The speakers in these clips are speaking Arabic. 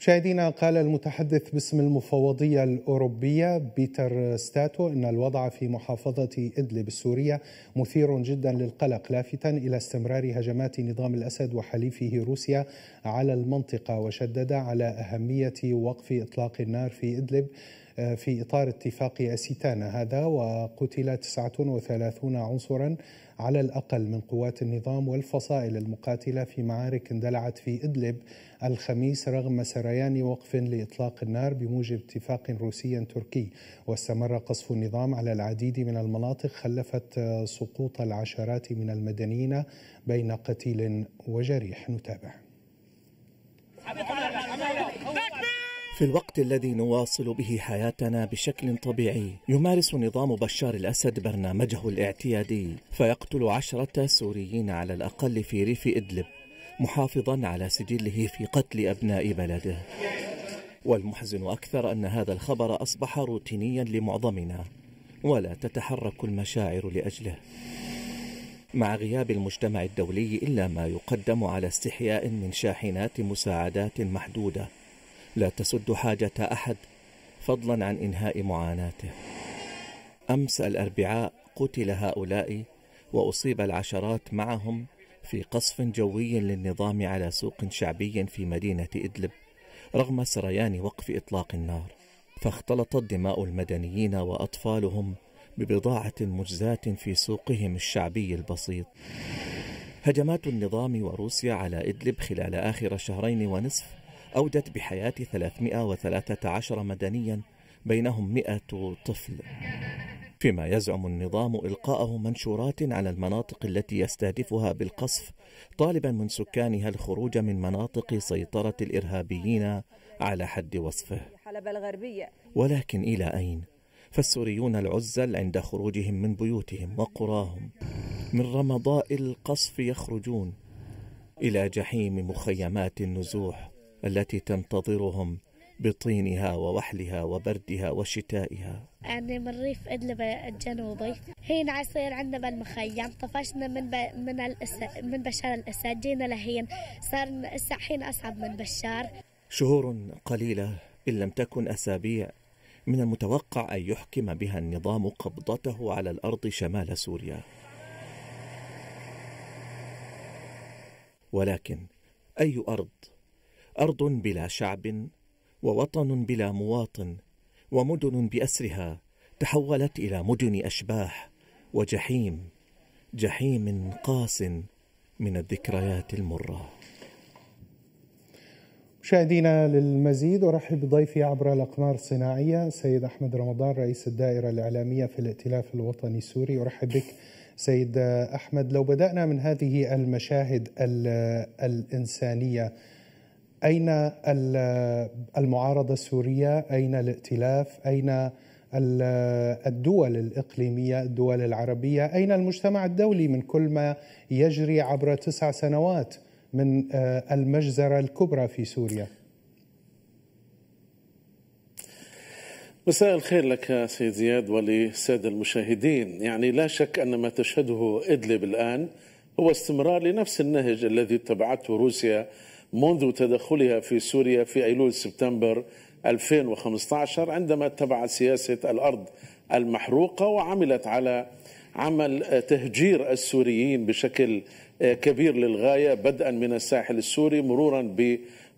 مشاهدينا قال المتحدث باسم المفوضية الأوروبية بيتر ستاتو أن الوضع في محافظة إدلب السورية مثير جدا للقلق لافتا إلى استمرار هجمات نظام الأسد وحليفه روسيا على المنطقة وشدد على أهمية وقف إطلاق النار في إدلب في إطار اتفاق أسيتانا هذا وقتل 39 عنصرا على الأقل من قوات النظام والفصائل المقاتلة في معارك اندلعت في إدلب الخميس رغم سريان وقف لإطلاق النار بموجب اتفاق روسي تركي واستمر قصف النظام على العديد من المناطق خلفت سقوط العشرات من المدنيين بين قتيل وجريح نتابع في الوقت الذي نواصل به حياتنا بشكل طبيعي يمارس نظام بشار الأسد برنامجه الاعتيادي فيقتل عشرة سوريين على الأقل في ريف إدلب محافظا على سجله في قتل أبناء بلده والمحزن أكثر أن هذا الخبر أصبح روتينيا لمعظمنا ولا تتحرك المشاعر لأجله مع غياب المجتمع الدولي إلا ما يقدم على استحياء من شاحنات مساعدات محدودة لا تسد حاجة أحد فضلا عن إنهاء معاناته أمس الأربعاء قتل هؤلاء وأصيب العشرات معهم في قصف جوي للنظام على سوق شعبي في مدينة إدلب رغم سريان وقف إطلاق النار فاختلطت دماء المدنيين وأطفالهم ببضاعة مجزاة في سوقهم الشعبي البسيط هجمات النظام وروسيا على إدلب خلال آخر شهرين ونصف أودت بحياة 313 مدنيا بينهم 100 طفل فيما يزعم النظام إلقاءه منشورات على المناطق التي يستهدفها بالقصف طالبا من سكانها الخروج من مناطق سيطرة الإرهابيين على حد وصفه الغربية ولكن إلى أين؟ فالسوريون العزل عند خروجهم من بيوتهم وقراهم من رمضاء القصف يخرجون إلى جحيم مخيمات النزوح التي تنتظرهم بطينها ووحلها وبردها وشتائها يعني من ريف إدلب الجنوبي هنا عصير عندنا بالمخيم طفشنا من ب... من الأس... من بشار الأسد جينا لهين صار الحين أصعب من بشار شهور قليلة إن لم تكن أسابيع من المتوقع أن يحكم بها النظام قبضته على الأرض شمال سوريا ولكن أي أرض ارض بلا شعب ووطن بلا مواطن ومدن باسرها تحولت الى مدن اشباح وجحيم جحيم قاس من الذكريات المره مشاهدينا للمزيد ارحب بضيفي عبر الاقمار الصناعيه سيد احمد رمضان رئيس الدائره الاعلاميه في الائتلاف الوطني السوري ارحب بك سيد احمد لو بدانا من هذه المشاهد الانسانيه أين المعارضة السورية أين الائتلاف أين الدول الإقليمية الدول العربية أين المجتمع الدولي من كل ما يجري عبر تسع سنوات من آه، المجزرة الكبرى في سوريا مساء الخير لك سيد زياد وللسادة المشاهدين يعني لا شك أن ما تشهده إدلب الآن هو استمرار لنفس النهج الذي اتبعته روسيا منذ تدخلها في سوريا في أيلول سبتمبر 2015 عندما اتبعت سياسة الأرض المحروقة وعملت على عمل تهجير السوريين بشكل كبير للغاية بدءا من الساحل السوري مرورا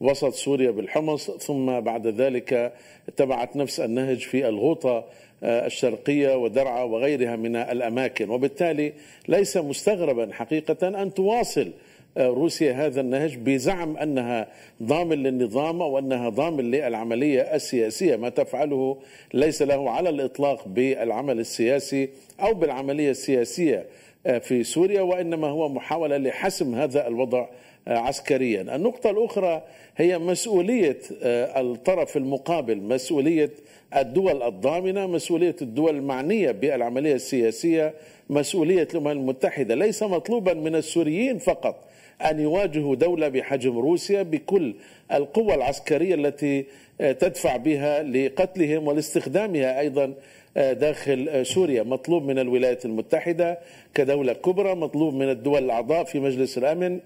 بوسط سوريا بالحمص ثم بعد ذلك اتبعت نفس النهج في الغوطة الشرقية ودرعا وغيرها من الأماكن وبالتالي ليس مستغربا حقيقة أن تواصل روسيا هذا النهج بزعم انها ضامن للنظام وانها ضامن للعمليه السياسيه ما تفعله ليس له على الاطلاق بالعمل السياسي او بالعمليه السياسيه آه، في سوريا وانما هو محاوله لحسم هذا الوضع عسكريا النقطة الأخرى هي مسؤولية آه، الطرف المقابل مسؤولية الدول الضامنة مسؤولية الدول المعنية بالعملية السياسية مسؤولية الأمم المتحدة ليس مطلوبا من السوريين فقط أن يواجهوا دولة بحجم روسيا بكل القوة العسكرية التي آه، تدفع بها لقتلهم ولاستخدامها أيضا آه، داخل سوريا مطلوب من الولايات المتحدة كدولة كبرى مطلوب من الدول الأعضاء في مجلس الأمن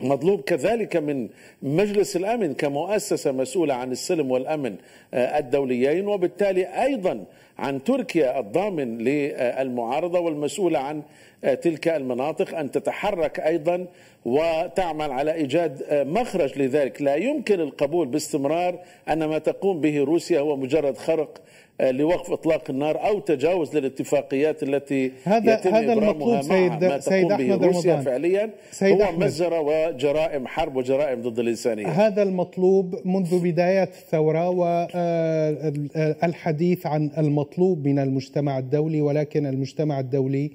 مطلوب كذلك من مجلس الامن كمؤسسه مسؤوله عن السلم والامن آه، الدوليين وبالتالي ايضا عن تركيا الضامن للمعارضة والمسؤولة عن آه، تلك المناطق أن تتحرك أيضا وتعمل على إيجاد آه، مخرج لذلك لا يمكن القبول باستمرار أن ما تقوم به روسيا هو مجرد خرق آه، لوقف اطلاق النار او تجاوز للاتفاقيات التي هذا يتم هذا المطلوب سيد ما سيد احمد به روسيا رمضان فعليا سيد هو مجزره وجرائم حرب وجرائم ضد الانسانيه هذا المطلوب منذ بدايه الثوره والحديث عن المطلوب مطلوب من المجتمع الدولي ولكن المجتمع الدولي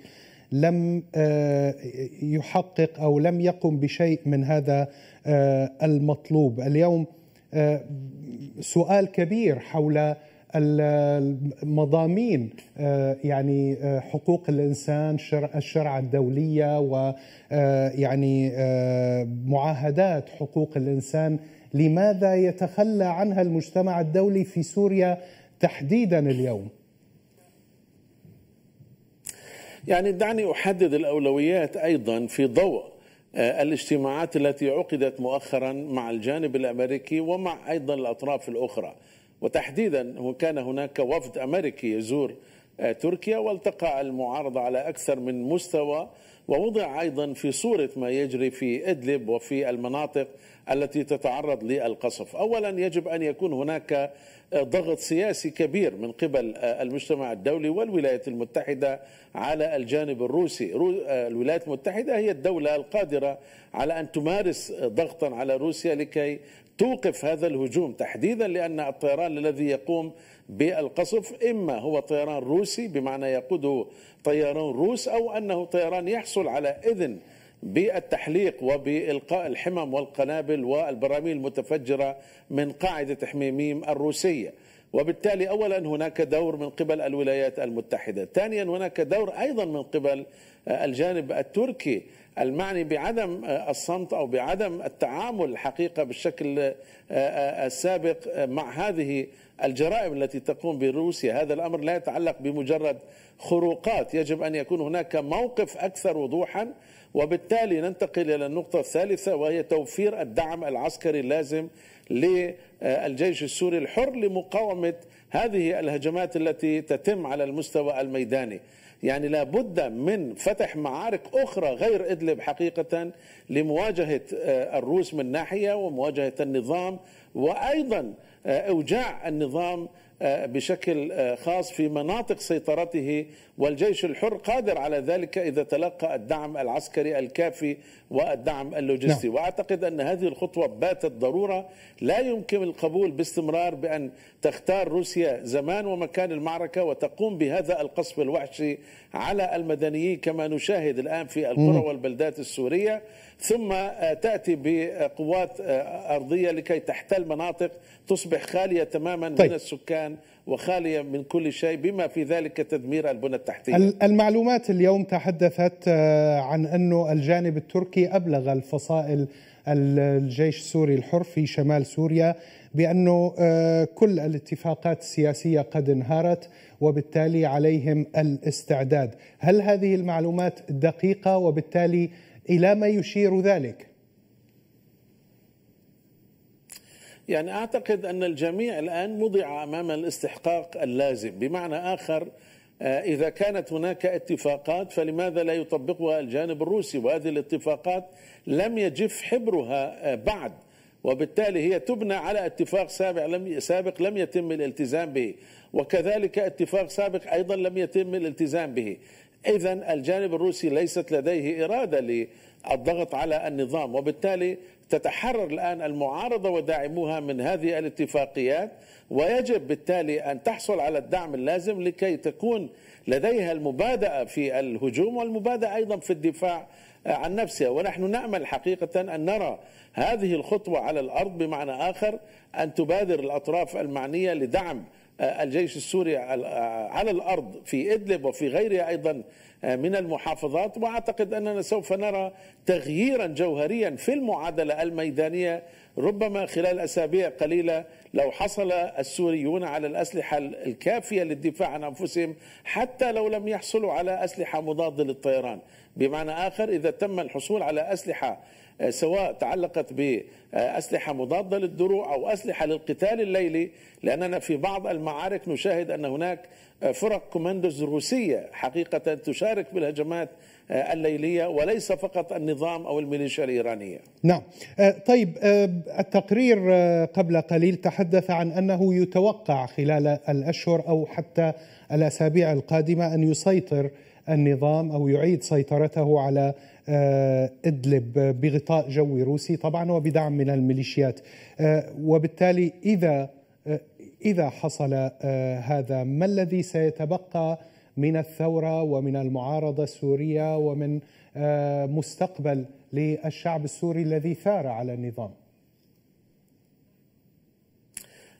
لم آه، يحقق او لم يقم بشيء من هذا آه، المطلوب اليوم آه، سؤال كبير حول المضامين يعني حقوق الانسان الشرعة الدوليه ويعني معاهدات حقوق الانسان لماذا يتخلى عنها المجتمع الدولي في سوريا تحديدا اليوم يعني دعني أحدد الأولويات أيضا في ضوء آه، الاجتماعات التي عقدت مؤخرا مع الجانب الأمريكي ومع أيضا الأطراف الأخرى وتحديدا كان هناك وفد أمريكي يزور آه، تركيا والتقى المعارضة على أكثر من مستوى ووضع أيضا في صورة ما يجري في إدلب وفي المناطق التي تتعرض للقصف أولا يجب أن يكون هناك ضغط سياسي كبير من قبل المجتمع الدولي والولايات المتحدة على الجانب الروسي الولايات المتحدة هي الدولة القادرة على أن تمارس ضغطا على روسيا لكي توقف هذا الهجوم تحديدا لأن الطيران الذي يقوم بالقصف إما هو طيران روسي بمعنى يقوده طيران روس أو أنه طيران يحصل على إذن بالتحليق وبإلقاء الحمم والقنابل والبراميل المتفجرة من قاعدة حميميم الروسية وبالتالي اولا هناك دور من قبل الولايات المتحده، ثانيا هناك دور ايضا من قبل الجانب التركي المعني بعدم الصمت او بعدم التعامل الحقيقه بالشكل آه، آه، السابق آه، مع هذه الجرائم التي تقوم بروسيا هذا الامر لا يتعلق بمجرد خروقات يجب ان يكون هناك موقف اكثر وضوحا وبالتالي ننتقل الى النقطه الثالثه وهي توفير الدعم العسكري اللازم للجيش السوري الحر لمقاومه هذه الهجمات التي تتم على المستوى الميداني يعني لابد من فتح معارك أخرى غير إدلب حقيقة لمواجهة آه، الروس من ناحية ومواجهة النظام وأيضا آه، أوجاع النظام بشكل خاص في مناطق سيطرته والجيش الحر قادر على ذلك اذا تلقى الدعم العسكري الكافي والدعم اللوجستي نعم. واعتقد ان هذه الخطوه باتت ضروره لا يمكن القبول باستمرار بان تختار روسيا زمان ومكان المعركه وتقوم بهذا القصف الوحشي على المدنيين كما نشاهد الان في القرى والبلدات السوريه ثم آه، تاتي بقوات آه، ارضيه لكي تحتل مناطق تصبح خالية تماما طيب. من السكان وخالية من كل شيء بما في ذلك تدمير البنى التحتية المعلومات اليوم تحدثت آه، عن أنه الجانب التركي أبلغ الفصائل الجيش السوري الحر في شمال سوريا بأنه آه، كل الاتفاقات السياسية قد انهارت وبالتالي عليهم الاستعداد هل هذه المعلومات دقيقة وبالتالي إلى ما يشير ذلك؟ يعني اعتقد ان الجميع الان وضع امام الاستحقاق اللازم بمعنى اخر آه، اذا كانت هناك اتفاقات فلماذا لا يطبقها الجانب الروسي وهذه الاتفاقات لم يجف حبرها آه، بعد وبالتالي هي تبنى على اتفاق سابق لم سابق لم يتم الالتزام به وكذلك اتفاق سابق ايضا لم يتم الالتزام به اذا الجانب الروسي ليست لديه اراده الضغط على النظام وبالتالي تتحرر الآن المعارضة وداعموها من هذه الاتفاقيات ويجب بالتالي أن تحصل على الدعم اللازم لكي تكون لديها المبادئة في الهجوم والمبادئة أيضا في الدفاع عن نفسها ونحن نأمل حقيقة أن نرى هذه الخطوة على الأرض بمعنى آخر أن تبادر الأطراف المعنية لدعم آه، الجيش السوري على الارض في ادلب وفي غيرها ايضا آه، من المحافظات واعتقد اننا سوف نرى تغييرا جوهريا في المعادله الميدانيه ربما خلال اسابيع قليله لو حصل السوريون على الاسلحه الكافيه للدفاع عن انفسهم حتى لو لم يحصلوا على اسلحه مضاده للطيران بمعنى اخر اذا تم الحصول على اسلحه آه، سواء تعلقت بأسلحة مضادة للدروع أو أسلحة للقتال الليلي لأننا في بعض المعارك نشاهد أن هناك آه، فرق كوماندوز روسية حقيقة تشارك بالهجمات آه، الليلية وليس فقط النظام أو الميليشيا الإيرانية نعم طيب التقرير قبل قليل تحدث عن أنه يتوقع خلال الأشهر أو حتى الأسابيع القادمة أن يسيطر النظام او يعيد سيطرته على آه، ادلب بغطاء جوي روسي طبعا وبدعم من الميليشيات آه، وبالتالي اذا آه، اذا حصل هذا ما الذي سيتبقى من الثوره ومن المعارضه السوريه ومن مستقبل للشعب السوري الذي ثار على النظام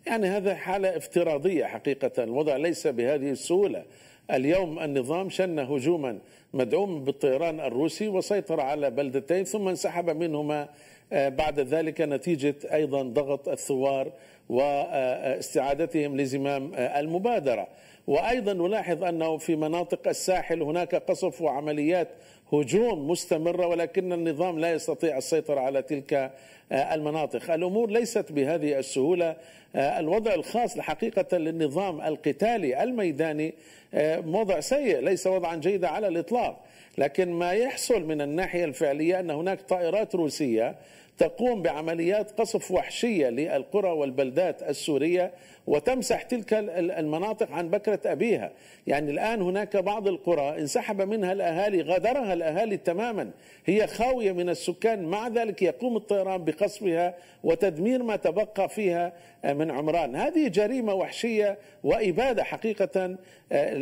يعني هذا حالة افتراضية حقيقة الوضع ليس بهذه السهولة اليوم النظام شن هجوما مدعوم بالطيران الروسي وسيطر على بلدتين ثم انسحب منهما آه، بعد ذلك نتيجة أيضا ضغط الثوار واستعادتهم لزمام آه، المبادرة وايضا نلاحظ انه في مناطق الساحل هناك قصف وعمليات هجوم مستمره ولكن النظام لا يستطيع السيطره على تلك آه، المناطق، الامور ليست بهذه السهوله، آه، الوضع الخاص حقيقه للنظام القتالي الميداني آه، وضع سيء، ليس وضعا جيدا على الاطلاق، لكن ما يحصل من الناحيه الفعليه ان هناك طائرات روسيه تقوم بعمليات قصف وحشيه للقرى والبلدات السوريه وتمسح تلك المناطق عن بكره ابيها، يعني الان هناك بعض القرى انسحب منها الاهالي غادرها الاهالي تماما، هي خاويه من السكان مع ذلك يقوم الطيران بقصفها وتدمير ما تبقى فيها آه، من عمران، هذه جريمه وحشيه واباده حقيقه آه،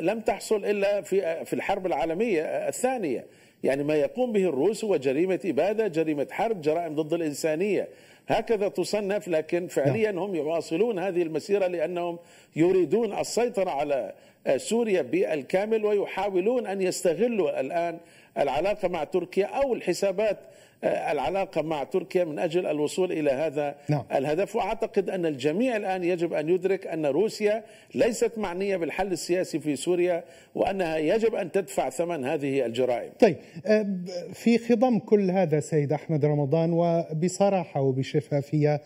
لم تحصل الا في آه، في الحرب العالميه الثانيه. يعني ما يقوم به الروس هو جريمة إبادة جريمة حرب جرائم ضد الإنسانية هكذا تصنف لكن فعليا نعم. هم يواصلون هذه المسيرة لأنهم يريدون السيطرة على سوريا بالكامل ويحاولون أن يستغلوا الآن العلاقه مع تركيا او الحسابات آه، العلاقه مع تركيا من اجل الوصول الى هذا نعم. الهدف واعتقد ان الجميع الان يجب ان يدرك ان روسيا ليست معنيه بالحل السياسي في سوريا وانها يجب ان تدفع ثمن هذه الجرائم. طيب آه، في خضم كل هذا سيد احمد رمضان وبصراحه وبشفافيه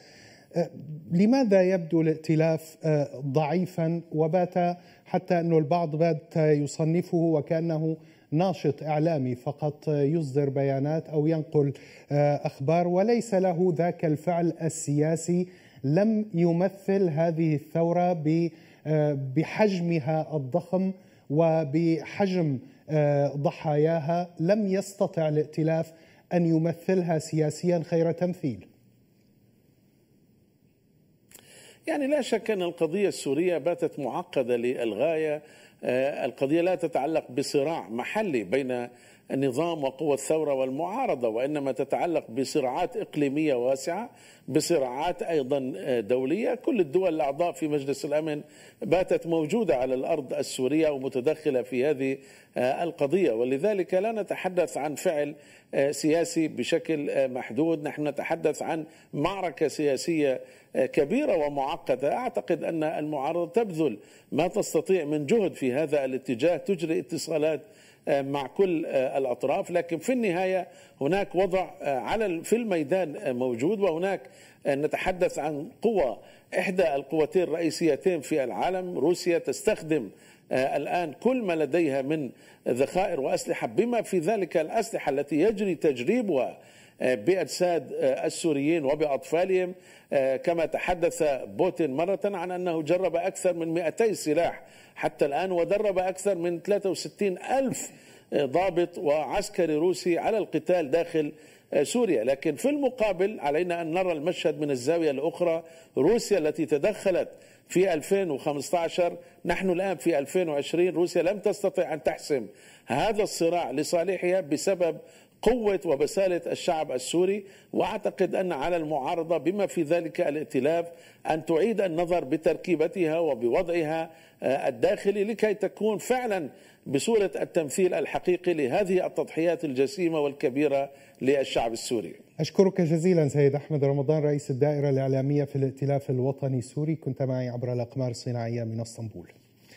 آه، لماذا يبدو الائتلاف ضعيفا وبات حتى انه البعض بات يصنفه وكانه ناشط إعلامي فقط يصدر بيانات أو ينقل آه، أخبار وليس له ذاك الفعل السياسي لم يمثل هذه الثورة آه، بحجمها الضخم وبحجم آه، ضحاياها لم يستطع الائتلاف أن يمثلها سياسيا خير تمثيل يعني لا شك أن القضية السورية باتت معقدة للغاية آه، القضية لا تتعلق بصراع محلي بين النظام وقوى الثورة والمعارضة وإنما تتعلق بصراعات إقليمية واسعة بصراعات أيضا آه، دولية كل الدول الأعضاء في مجلس الأمن باتت موجودة على الأرض السورية ومتدخلة في هذه آه، القضية ولذلك لا نتحدث عن فعل آه، سياسي بشكل محدود نحن نتحدث عن معركة سياسية كبيرة ومعقدة أعتقد أن المعارضة تبذل ما تستطيع من جهد في هذا الاتجاه تجري اتصالات آه، مع كل آه، الاطراف لكن في النهايه هناك وضع آه، على في الميدان موجود وهناك نتحدث عن قوى احدى القوتين الرئيسيتين في العالم روسيا تستخدم الان كل ما لديها من ذخائر واسلحه بما في ذلك الاسلحه التي يجري تجريبها بأجساد آه، السوريين وبأطفالهم آه، كما تحدث بوتين مرة عن أنه جرب أكثر من 200 سلاح حتى الآن ودرب أكثر من 63 ألف ضابط وعسكري روسي على القتال داخل آه، سوريا لكن في المقابل علينا أن نرى المشهد من الزاوية الأخرى روسيا التي تدخلت في 2015 نحن الآن في 2020 روسيا لم تستطع أن تحسم هذا الصراع لصالحها بسبب قوة وبسالة الشعب السوري وأعتقد أن على المعارضة بما في ذلك الائتلاف أن تعيد النظر بتركيبتها وبوضعها آه، الداخلي لكي تكون فعلا بصورة التمثيل الحقيقي لهذه التضحيات الجسيمة والكبيرة للشعب السوري أشكرك جزيلا سيد أحمد رمضان رئيس الدائرة الإعلامية في الائتلاف الوطني السوري كنت معي عبر الأقمار الصناعية من اسطنبول